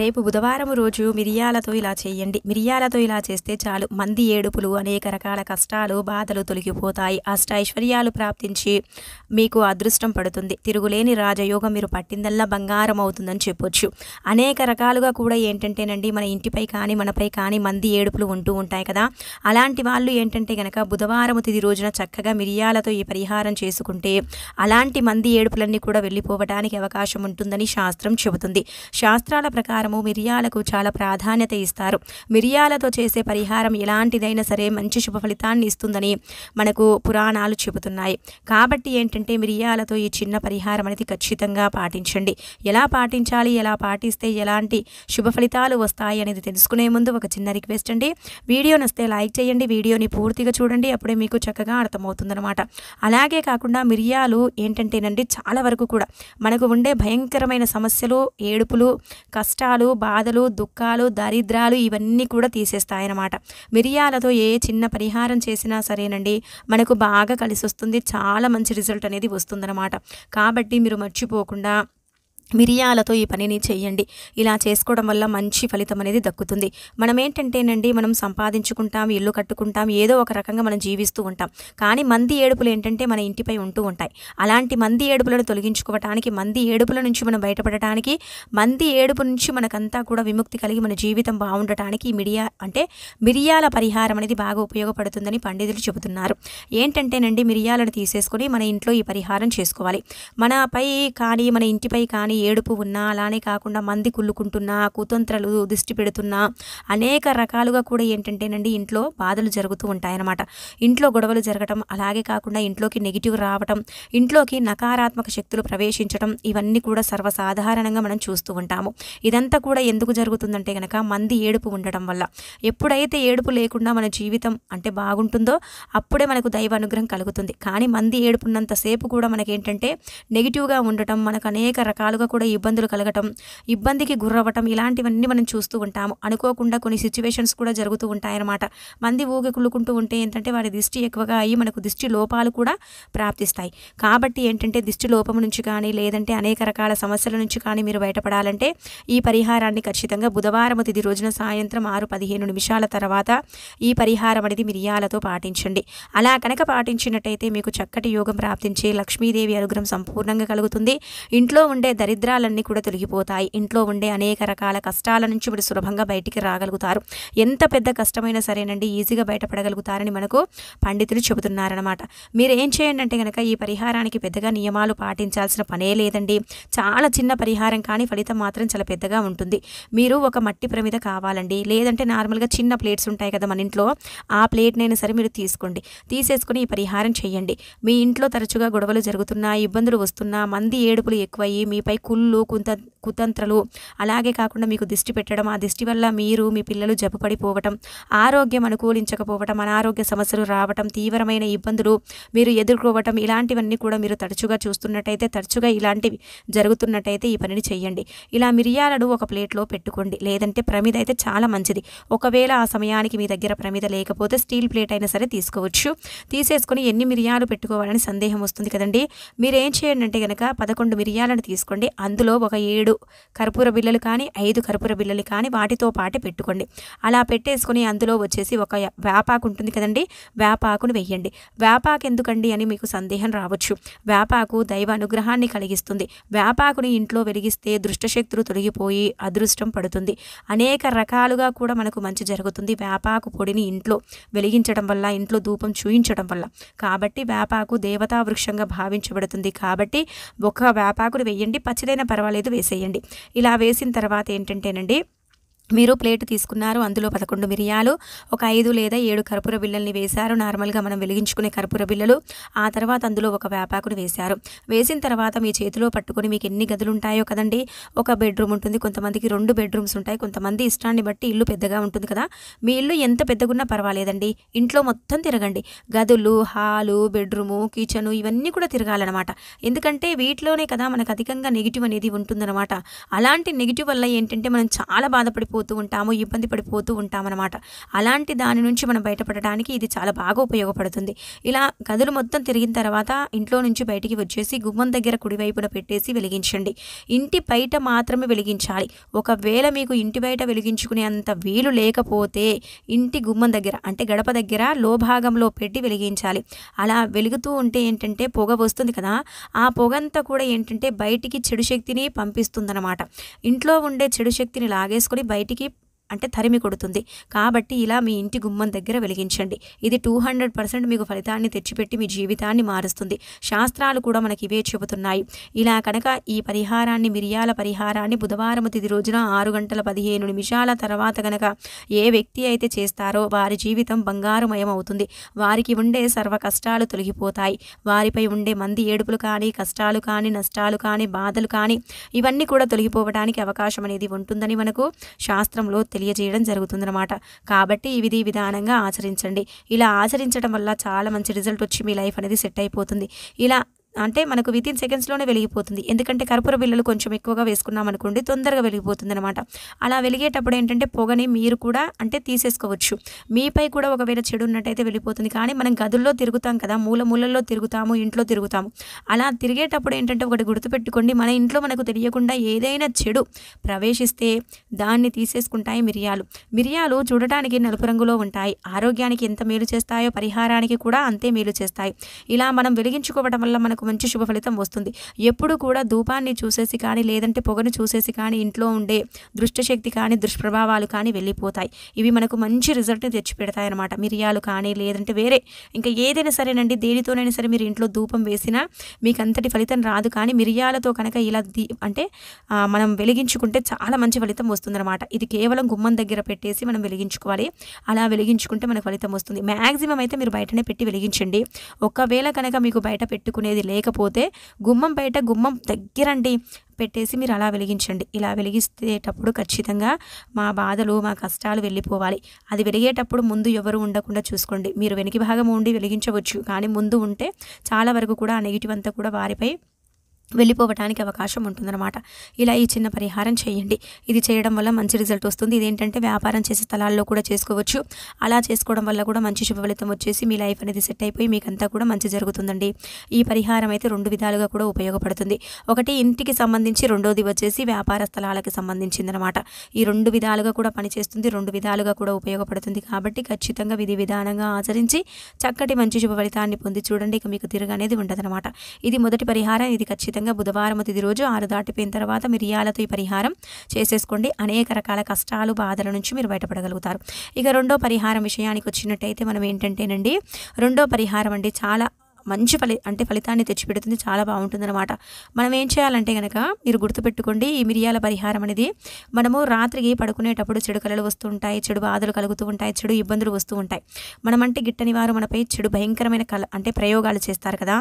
రేపు బుధవారం రోజు మిరియాలతో ఇలా చేయండి మిరియాలతో ఇలా చేస్తే చాలు మంది ఏడుపులు అనేక రకాల కష్టాలు బాధలు తొలగిపోతాయి అష్ట ఐశ్వర్యాలు ప్రాప్తించి మీకు అదృష్టం పడుతుంది తిరుగులేని రాజయోగం మీరు పట్టిందల్లా బంగారం అవుతుందని చెప్పొచ్చు అనేక రకాలుగా కూడా ఏంటంటేనండి మన ఇంటిపై కానీ మనపై కానీ మంది ఏడుపులు ఉంటూ ఉంటాయి కదా అలాంటి వాళ్ళు ఏంటంటే కనుక బుధవారం తిది రోజున చక్కగా మిరియాలతో ఈ పరిహారం చేసుకుంటే అలాంటి మంది ఏడుపులన్నీ కూడా వెళ్ళిపోవడానికి అవకాశం ఉంటుందని శాస్త్రం చెబుతుంది శాస్త్రాల ప్రకారం ప్రకారము మిరియాలకు చాలా ప్రాధాన్యత ఇస్తారు మిరియాలతో చేసే పరిహారం ఎలాంటిదైనా సరే మంచి శుభ ఫలితాన్ని ఇస్తుందని మనకు పురాణాలు చెబుతున్నాయి కాబట్టి ఏంటంటే మిరియాలతో ఈ చిన్న పరిహారం అనేది ఖచ్చితంగా పాటించండి ఎలా పాటించాలి ఎలా పాటిస్తే ఎలాంటి శుభ ఫలితాలు వస్తాయి అనేది తెలుసుకునే ముందు ఒక చిన్న రిక్వెస్ట్ అండి వీడియో నస్తే లైక్ చేయండి వీడియోని పూర్తిగా చూడండి అప్పుడే మీకు చక్కగా అర్థమవుతుందనమాట అలాగే కాకుండా మిరియాలు ఏంటంటేనండి చాలా వరకు కూడా మనకు ఉండే భయంకరమైన సమస్యలు ఏడుపులు కష్టాలు కష్టాలు బాధలు దుఃఖాలు దరిద్రాలు ఇవన్నీ కూడా తీసేస్తాయన్నమాట మిరియాలతో ఏ చిన్న పరిహారం చేసినా సరేనండి మనకు బాగా కలిసి వస్తుంది చాలా మంచి రిజల్ట్ అనేది వస్తుందన్నమాట కాబట్టి మీరు మర్చిపోకుండా మిరియాలతో ఈ పనిని చేయండి ఇలా చేసుకోవడం వల్ల మంచి ఫలితం అనేది దక్కుతుంది మనం ఏంటంటేనండి మనం సంపాదించుకుంటాం ఇల్లు కట్టుకుంటాం ఏదో ఒక రకంగా మనం జీవిస్తూ ఉంటాం కానీ మంది ఏడుపులు ఏంటంటే మన ఇంటిపై ఉంటూ ఉంటాయి అలాంటి మంది ఏడుపులను తొలగించుకోవటానికి మంది ఏడుపుల నుంచి మనం బయటపడటానికి మంది ఏడుపు నుంచి మనకంతా కూడా విముక్తి కలిగి మన జీవితం బాగుండటానికి మిరియా అంటే మిరియాల పరిహారం అనేది బాగా ఉపయోగపడుతుందని పండితులు చెబుతున్నారు ఏంటంటేనండి మిరియాలను తీసేసుకొని మన ఇంట్లో ఈ పరిహారం చేసుకోవాలి మనపై కానీ మన ఇంటిపై కానీ ఏడుపు ఉన్నా అలానే కాకుండా మంది కుళ్ళుకుంటున్నా కుతంత్రలు దిష్టి పెడుతున్నా అనేక రకాలుగా కూడా ఏంటంటేనండి ఇంట్లో బాధలు జరుగుతూ ఉంటాయన్నమాట ఇంట్లో గొడవలు జరగటం అలాగే కాకుండా ఇంట్లోకి నెగిటివ్ రావటం ఇంట్లోకి నకారాత్మక శక్తులు ప్రవేశించడం ఇవన్నీ కూడా సర్వసాధారణంగా మనం చూస్తూ ఉంటాము ఇదంతా కూడా ఎందుకు జరుగుతుందంటే కనుక మంది ఏడుపు ఉండటం వల్ల ఎప్పుడైతే ఏడుపు లేకుండా మన జీవితం అంటే బాగుంటుందో అప్పుడే మనకు దైవ అనుగ్రహం కలుగుతుంది కానీ మంది ఏడుపున్నంతసేపు కూడా మనకేంటంటే నెగిటివ్గా ఉండటం మనకు అనేక రకాలుగా ఎక్కువగా కూడా ఇబ్బందులు కలగటం ఇబ్బందికి గురవ్వటం ఇలాంటివన్నీ మనం చూస్తూ ఉంటాము అనుకోకుండా కొన్ని సిచ్యువేషన్స్ కూడా జరుగుతూ ఉంటాయన్నమాట మంది ఊగి కుళ్ళుకుంటూ ఉంటే ఏంటంటే వారి దిష్టి ఎక్కువగా అయ్యి మనకు దిష్టి లోపాలు కూడా ప్రాప్తిస్తాయి కాబట్టి ఏంటంటే దిష్టి లోపం నుంచి కానీ లేదంటే అనేక రకాల సమస్యల నుంచి కానీ మీరు బయటపడాలంటే ఈ పరిహారాన్ని ఖచ్చితంగా బుధవారం తిది రోజున సాయంత్రం ఆరు పదిహేను నిమిషాల తర్వాత ఈ పరిహారం అనేది మిరియాలతో పాటించండి అలా కనుక పాటించినట్టయితే మీకు చక్కటి యోగం ప్రాప్తించే లక్ష్మీదేవి అనుగ్రహం సంపూర్ణంగా కలుగుతుంది ఇంట్లో ఉండే దరిద్ర దారిద్రాలన్నీ కూడా తొలగిపోతాయి ఇంట్లో ఉండే అనేక రకాల కష్టాల నుంచి మీరు సులభంగా బయటికి రాగలుగుతారు ఎంత పెద్ద కష్టమైనా సరేనండి ఈజీగా బయటపడగలుగుతారని మనకు పండితులు చెబుతున్నారనమాట మీరు ఏం చేయండి అంటే కనుక ఈ పరిహారానికి పెద్దగా నియమాలు పాటించాల్సిన పనే లేదండి చాలా చిన్న పరిహారం కానీ ఫలితం మాత్రం చాలా పెద్దగా ఉంటుంది మీరు ఒక మట్టి ప్రమిద కావాలండి లేదంటే నార్మల్గా చిన్న ప్లేట్స్ ఉంటాయి కదా మన ఇంట్లో ఆ ప్లేట్నైనా సరే మీరు తీసుకోండి తీసేసుకుని ఈ పరిహారం చేయండి మీ ఇంట్లో తరచుగా గొడవలు జరుగుతున్నా ఇబ్బందులు వస్తున్నా మంది ఏడుపులు ఎక్కువయ్యి మీపై కుళ్ళు కుంత కుతంత్రలు అలాగే కాకుండా మీకు దిష్టి పెట్టడం ఆ దిష్టి వల్ల మీరు మీ పిల్లలు జబ్బుపడిపోవటం ఆరోగ్యం అనుకూలించకపోవటం అనారోగ్య సమస్యలు రావటం తీవ్రమైన ఇబ్బందులు మీరు ఎదుర్కోవటం ఇలాంటివన్నీ కూడా మీరు తరచుగా చూస్తున్నట్టయితే తరచుగా ఇలాంటివి జరుగుతున్నట్టయితే ఈ పనిని చేయండి ఇలా మిరియాలను ఒక ప్లేట్లో పెట్టుకోండి లేదంటే ప్రమిద అయితే చాలా మంచిది ఒకవేళ ఆ సమయానికి మీ దగ్గర ప్రమిద లేకపోతే స్టీల్ ప్లేట్ అయినా సరే తీసుకోవచ్చు తీసేసుకొని ఎన్ని మిరియాలు పెట్టుకోవాలని సందేహం వస్తుంది కదండి మీరు ఏం చేయండి అంటే కనుక పదకొండు మిరియాలను తీసుకోండి అందులో ఒక ఏడు కర్పూర బిళ్ళలు కానీ ఐదు కర్పూర బిళ్ళలు కానీ వాటితో పాటు పెట్టుకోండి అలా పెట్టేసుకొని అందులో వచ్చేసి ఒక వేపాకు ఉంటుంది కదండి వేపాకును వెయ్యండి వేపాకు ఎందుకండి అని మీకు సందేహం రావచ్చు వేపాకు దైవ అనుగ్రహాన్ని కలిగిస్తుంది వేపాకుని ఇంట్లో వెలిగిస్తే దుష్టశక్తులు తొలగిపోయి అదృష్టం పడుతుంది అనేక రకాలుగా కూడా మనకు మంచి జరుగుతుంది వేపాకు పొడిని ఇంట్లో వెలిగించడం వల్ల ఇంట్లో ధూపం చూయించడం వల్ల కాబట్టి వేపాకు దేవతా వృక్షంగా భావించబడుతుంది కాబట్టి ఒక వేపాకుని వెయ్యండి పచ్చిదైనా పర్వాలేదు వేసేయండి ఇలా వేసిన తర్వాత ఏంటంటేనండి మీరు ప్లేట్ తీసుకున్నారు అందులో పదకొండు మిరియాలు ఒక ఐదు లేదా ఏడు కర్పూర బిళ్ళల్ని వేశారు నార్మల్గా మనం వెలిగించుకునే కర్పూర బిళ్ళలు ఆ తర్వాత అందులో ఒక వేపాకుని వేశారు వేసిన తర్వాత మీ చేతిలో పట్టుకుని మీకు ఎన్ని గదులు ఉంటాయో కదండి ఒక బెడ్రూమ్ ఉంటుంది కొంతమందికి రెండు బెడ్రూమ్స్ ఉంటాయి కొంతమంది ఇష్టాన్ని బట్టి ఇల్లు పెద్దగా ఉంటుంది కదా మీ ఇల్లు ఎంత పెద్దగున్నా పర్వాలేదండి ఇంట్లో మొత్తం తిరగండి గదులు హాలు బెడ్రూము కిచెను ఇవన్నీ కూడా తిరగాలన్నమాట ఎందుకంటే వీటిలోనే కదా మనకు అధికంగా నెగిటివ్ అనేది ఉంటుందన్నమాట అలాంటి నెగిటివ్ వల్ల ఏంటంటే మనం చాలా బాధపడిపో పడిపోతూ ఉంటాము ఇబ్బంది పడిపోతూ ఉంటామన్నమాట అలాంటి దాని నుంచి మనం బయటపడడానికి ఇది చాలా బాగా ఉపయోగపడుతుంది ఇలా గదులు మొత్తం తిరిగిన తర్వాత ఇంట్లో నుంచి బయటికి వచ్చేసి గుమ్మం దగ్గర కుడివైపున పెట్టేసి వెలిగించండి ఇంటి బయట మాత్రమే వెలిగించాలి ఒకవేళ మీకు ఇంటి బయట వెలిగించుకునే అంత వీలు లేకపోతే ఇంటి గుమ్మం దగ్గర అంటే గడప దగ్గర లో భాగంలో పెట్టి వెలిగించాలి అలా వెలుగుతూ ఉంటే ఏంటంటే పొగ వస్తుంది కదా ఆ పొగంతా కూడా ఏంటంటే బయటికి చెడు శక్తిని పంపిస్తుందన్నమాట ఇంట్లో ఉండే చెడు శక్తిని లాగేసుకొని బయట ini అంటే తరిమి కొడుతుంది కాబట్టి ఇలా మీ ఇంటి గుమ్మం దగ్గర వెలిగించండి ఇది టూ హండ్రెడ్ పర్సెంట్ మీకు ఫలితాన్ని తెచ్చిపెట్టి మీ జీవితాన్ని మారుస్తుంది శాస్త్రాలు కూడా మనకి ఇవే చెబుతున్నాయి ఇలా కనుక ఈ పరిహారాన్ని మిరియాల పరిహారాన్ని బుధవారం తిది రోజున ఆరు గంటల పదిహేను నిమిషాల తర్వాత కనుక ఏ వ్యక్తి అయితే చేస్తారో వారి జీవితం బంగారుమయం అవుతుంది వారికి ఉండే సర్వ కష్టాలు తొలగిపోతాయి వారిపై ఉండే మంది ఏడుపులు కానీ కష్టాలు కానీ నష్టాలు కానీ బాధలు కానీ ఇవన్నీ కూడా తొలగిపోవడానికి అవకాశం అనేది ఉంటుందని మనకు శాస్త్రంలో తెలియజేయడం జరుగుతుందనమాట కాబట్టి ఈ విధి విధానంగా ఆచరించండి ఇలా ఆచరించడం వల్ల చాలా మంచి రిజల్ట్ వచ్చి మీ లైఫ్ అనేది సెట్ అయిపోతుంది ఇలా అంటే మనకు విత్ ఇన్ సెకండ్స్లోనే వెలిగిపోతుంది ఎందుకంటే కర్పూర బిల్లలు కొంచెం ఎక్కువగా వేసుకున్నాం అనుకోండి తొందరగా వెలిగిపోతుంది అనమాట అలా వెలిగేటప్పుడు ఏంటంటే పొగని మీరు కూడా అంటే తీసేసుకోవచ్చు మీపై కూడా ఒకవేళ చెడు ఉన్నట్టయితే వెళ్ళిపోతుంది కానీ మనం గదుల్లో తిరుగుతాం కదా మూల మూలల్లో తిరుగుతాము ఇంట్లో తిరుగుతాము అలా తిరిగేటప్పుడు ఏంటంటే ఒకటి గుర్తుపెట్టుకోండి మన ఇంట్లో మనకు తెలియకుండా ఏదైనా చెడు ప్రవేశిస్తే దాన్ని తీసేసుకుంటాయి మిరియాలు మిరియాలు చూడటానికి నలుపు రంగులో ఉంటాయి ఆరోగ్యానికి ఎంత మేలు చేస్తాయో పరిహారానికి కూడా అంతే మేలు చేస్తాయి ఇలా మనం వెలిగించుకోవడం వల్ల మనకు మంచి శుభ ఫలితం వస్తుంది ఎప్పుడు కూడా ధూపాన్ని చూసేసి కానీ లేదంటే పొగను చూసేసి కానీ ఇంట్లో ఉండే దృష్టశక్తి కానీ దుష్ప్రభావాలు కానీ వెళ్ళిపోతాయి ఇవి మనకు మంచి రిజల్ట్ని తెచ్చిపెడతాయి అనమాట మిరియాలు కానీ లేదంటే వేరే ఇంకా ఏదైనా సరేనండి దేనితోనైనా సరే మీరు ఇంట్లో ధూపం వేసినా మీకు అంతటి ఫలితం రాదు కానీ మిరియాలతో కనుక ఇలా దీ అంటే మనం వెలిగించుకుంటే చాలా మంచి ఫలితం వస్తుందన్నమాట ఇది కేవలం గుమ్మం దగ్గర పెట్టేసి మనం వెలిగించుకోవాలి అలా వెలిగించుకుంటే మనకు ఫలితం వస్తుంది మ్యాక్సిమం అయితే మీరు బయటనే పెట్టి వెలిగించండి ఒకవేళ కనుక మీకు బయట పెట్టుకునేది లేదు లేకపోతే గుమ్మం బయట గుమ్మం దగ్గరండి పెట్టేసి మీరు అలా వెలిగించండి ఇలా వెలిగిస్తేటప్పుడు ఖచ్చితంగా మా బాధలు మా కష్టాలు వెళ్ళిపోవాలి అది వెలిగేటప్పుడు ముందు ఎవరు ఉండకుండా చూసుకోండి మీరు వెనక భాగం ఉండి వెలిగించవచ్చు కానీ ముందు ఉంటే చాలా వరకు కూడా ఆ నెగిటివ్ అంతా కూడా వారిపై వెళ్ళిపోవడానికి అవకాశం ఉంటుందన్నమాట ఇలా ఈ చిన్న పరిహారం చేయండి ఇది చేయడం వల్ల మంచి రిజల్ట్ వస్తుంది ఇదేంటంటే వ్యాపారం చేసే స్థలాల్లో కూడా చేసుకోవచ్చు అలా చేసుకోవడం వల్ల కూడా మంచి శుభ ఫలితం వచ్చేసి మీ లైఫ్ అనేది సెట్ అయిపోయి మీకంతా కూడా మంచి జరుగుతుందండి ఈ పరిహారం అయితే రెండు విధాలుగా కూడా ఉపయోగపడుతుంది ఒకటి ఇంటికి సంబంధించి రెండోది వచ్చేసి వ్యాపార స్థలాలకి సంబంధించిందనమాట ఈ రెండు విధాలుగా కూడా పనిచేస్తుంది రెండు విధాలుగా కూడా ఉపయోగపడుతుంది కాబట్టి ఖచ్చితంగా విధి విధానంగా ఆచరించి చక్కటి మంచి శుభ ఫలితాన్ని పొంది చూడండి ఇక మీకు తిరుగు అనేది ఉండదనమాట ఇది మొదటి పరిహారం ఇది ఖచ్చితంగా ఖచ్చితంగా బుధవారం తిది రోజు ఆరు దాటిపోయిన తర్వాత మిరియాలతో ఈ పరిహారం చేసేసుకోండి అనేక రకాల కష్టాలు బాధల నుంచి మీరు బయటపడగలుగుతారు ఇక రెండో పరిహారం విషయానికి వచ్చినట్టయితే మనం ఏంటంటేనండి రెండో పరిహారం అండి చాలా మంచి ఫలి అంటే ఫలితాన్ని తెచ్చిపెడుతుంది చాలా బాగుంటుంది అనమాట మనం ఏం చేయాలంటే కనుక మీరు గుర్తుపెట్టుకోండి ఈ మిరియాల పరిహారం అనేది మనము రాత్రికి పడుకునేటప్పుడు చెడు కళలు వస్తూ ఉంటాయి చెడు బాధలు కలుగుతూ ఉంటాయి చెడు ఇబ్బందులు వస్తూ ఉంటాయి మనమంటే గిట్టని వారు మనపై చెడు భయంకరమైన కళ అంటే ప్రయోగాలు చేస్తారు కదా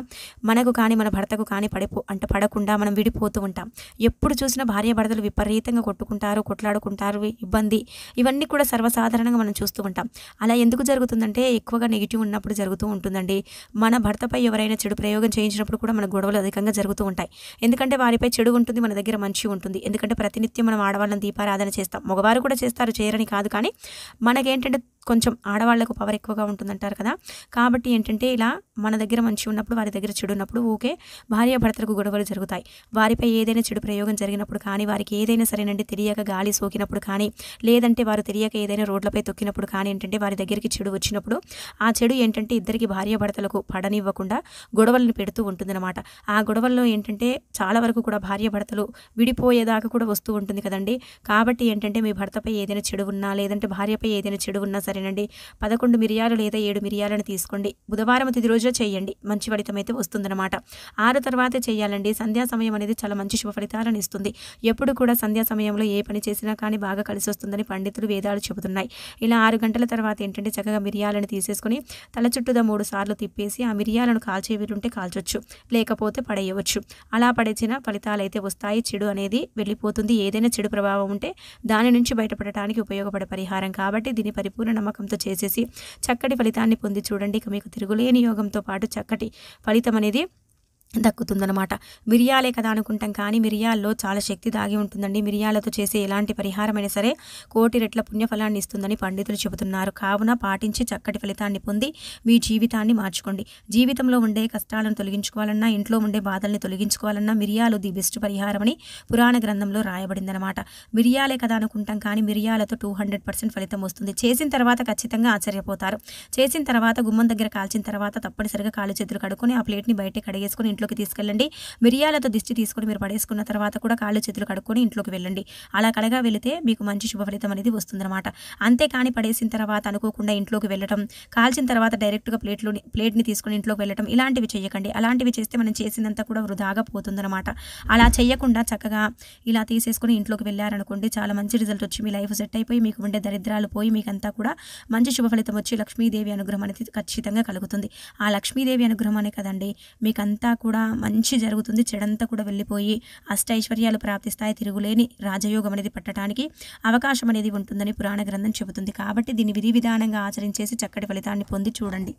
మనకు కానీ మన భర్తకు కానీ పడిపో అంటే పడకుండా మనం విడిపోతూ ఉంటాం ఎప్పుడు చూసినా భార్య భర్తలు విపరీతంగా కొట్టుకుంటారు కొట్లాడుకుంటారు ఇబ్బంది ఇవన్నీ కూడా సర్వసాధారణంగా మనం చూస్తూ ఉంటాం అలా ఎందుకు జరుగుతుందంటే ఎక్కువగా నెగిటివ్ ఉన్నప్పుడు జరుగుతూ ఉంటుందండి మన భర్త వారిపై ఎవరైనా చెడు ప్రయోగం చేయించినప్పుడు కూడా మన గొడవలు అధికంగా జరుగుతూ ఉంటాయి ఎందుకంటే వారిపై చెడు ఉంటుంది మన దగ్గర మంచి ఉంటుంది ఎందుకంటే ప్రతినిత్యం మనం ఆడవాళ్ళని దీపారాధన చేస్తాం మగవారు కూడా చేస్తారు చేయరని కాదు కానీ మనకేంటంటే కొంచెం ఆడవాళ్లకు పవర్ ఎక్కువగా ఉంటుందంటారు కదా కాబట్టి ఏంటంటే ఇలా మన దగ్గర మంచి ఉన్నప్పుడు వారి దగ్గర చెడు ఉన్నప్పుడు ఊకే భార్యాభర్తలకు గొడవలు జరుగుతాయి వారిపై ఏదైనా చెడు ప్రయోగం జరిగినప్పుడు కానీ వారికి ఏదైనా సరేనండి తెలియక గాలి సోకినప్పుడు కానీ లేదంటే వారు తెలియక ఏదైనా రోడ్లపై తొక్కినప్పుడు కానీ ఏంటంటే వారి దగ్గరికి చెడు వచ్చినప్పుడు ఆ చెడు ఏంటంటే ఇద్దరికి భార్యాభర్తలకు పడనివ్వకుండా గొడవలను పెడుతూ ఉంటుందన్నమాట ఆ గొడవల్లో ఏంటంటే చాలా వరకు కూడా భార్యాభర్తలు విడిపోయేదాకా కూడా వస్తూ ఉంటుంది కదండి కాబట్టి ఏంటంటే మీ భర్తపై ఏదైనా చెడు ఉన్నా లేదంటే భార్యపై ఏదైనా చెడు ఉన్నా సరే సరేనండి పదకొండు మిరియాలు లేదా ఏడు మిరియాలను తీసుకోండి బుధవారం తిది రోజు చేయండి మంచి ఫలితం అయితే వస్తుందన్నమాట ఆరు తర్వాత చేయాలండి సంధ్యా సమయం అనేది చాలా మంచి శుభ ఫలితాలను ఇస్తుంది ఎప్పుడు కూడా సంధ్యా సమయంలో ఏ పని చేసినా కానీ బాగా కలిసి వస్తుందని పండితులు వేదాలు చెబుతున్నాయి ఇలా ఆరు గంటల తర్వాత ఏంటంటే చక్కగా మిరియాలను తీసేసుకుని తల చుట్టూదా మూడు సార్లు తిప్పేసి ఆ మిరియాలను కాల్చే వీలుంటే కాల్చొచ్చు లేకపోతే పడేయవచ్చు అలా పడేసిన ఫలితాలు అయితే వస్తాయి చెడు అనేది వెళ్ళిపోతుంది ఏదైనా చెడు ప్రభావం ఉంటే దాని నుంచి బయటపడటానికి ఉపయోగపడే పరిహారం కాబట్టి దీని పరిపూర్ణ నమ్మకంతో చేసేసి చక్కటి ఫలితాన్ని పొంది చూడండి ఇక మీకు తిరుగులేని యోగంతో పాటు చక్కటి ఫలితం అనేది దక్కుతుందనమాట మిరియాలే కదా అనుకుంటాం కానీ మిరియాల్లో చాలా శక్తి దాగి ఉంటుందండి మిరియాలతో చేసే ఎలాంటి పరిహారమైనా సరే కోటి రెట్ల పుణ్యఫలాన్ని ఇస్తుందని పండితులు చెబుతున్నారు కావున పాటించి చక్కటి ఫలితాన్ని పొంది మీ జీవితాన్ని మార్చుకోండి జీవితంలో ఉండే కష్టాలను తొలగించుకోవాలన్నా ఇంట్లో ఉండే బాధల్ని తొలగించుకోవాలన్నా మిరియాలు ది బెస్ట్ పరిహారం అని పురాణ గ్రంథంలో రాయబడిందనమాట మిరియాలే కదా అనుకుంటాం కానీ మిరియాలతో టూ హండ్రెడ్ పర్సెంట్ ఫలితం వస్తుంది చేసిన తర్వాత ఖచ్చితంగా ఆశ్చర్యపోతారు చేసిన తర్వాత గుమ్మం దగ్గర కాల్చిన తర్వాత తప్పనిసరిగా కాలు చేతులు కడుక్కొని ఆ ప్లేట్ని బయట కడిగేసుకొని ఇంట్లోకి తీసుకెళ్ళండి మిరియాలతో దిష్టి తీసుకొని మీరు పడేసుకున్న తర్వాత కూడా కాళ్ళు చేతులు కడుక్కొని ఇంట్లోకి వెళ్ళండి అలా కడగా వెళితే మీకు మంచి శుభ ఫలితం అనేది వస్తుందన్నమాట అంతేకాని పడేసిన తర్వాత అనుకోకుండా ఇంట్లోకి వెళ్ళటం కాల్చిన తర్వాత డైరెక్ట్గా ప్లేట్లోని ప్లేట్ని తీసుకుని ఇంట్లోకి వెళ్ళటం ఇలాంటివి చేయకండి అలాంటివి చేస్తే మనం చేసినంత కూడా వృధాగా పోతుందన్నమాట అలా చేయకుండా చక్కగా ఇలా తీసేసుకుని ఇంట్లోకి వెళ్ళారనుకోండి చాలా మంచి రిజల్ట్ వచ్చి మీ లైఫ్ సెట్ అయిపోయి మీకు ఉండే దరిద్రాలు పోయి మీకంతా కూడా మంచి శుభ ఫలితం వచ్చి లక్ష్మీదేవి అనుగ్రహం అనేది ఖచ్చితంగా కలుగుతుంది ఆ లక్ష్మీదేవి అనుగ్రహం అనే కదండి మీకంతా కూడా మంచి జరుగుతుంది చెడంతా కూడా వెళ్ళిపోయి అష్టైశ్వర్యాలు ప్రాప్తిస్తాయి తిరుగులేని రాజయోగం అనేది పట్టడానికి అవకాశం అనేది ఉంటుందని పురాణ గ్రంథం చెబుతుంది కాబట్టి దీన్ని విధి విధానంగా ఆచరించేసి చక్కటి ఫలితాన్ని పొంది చూడండి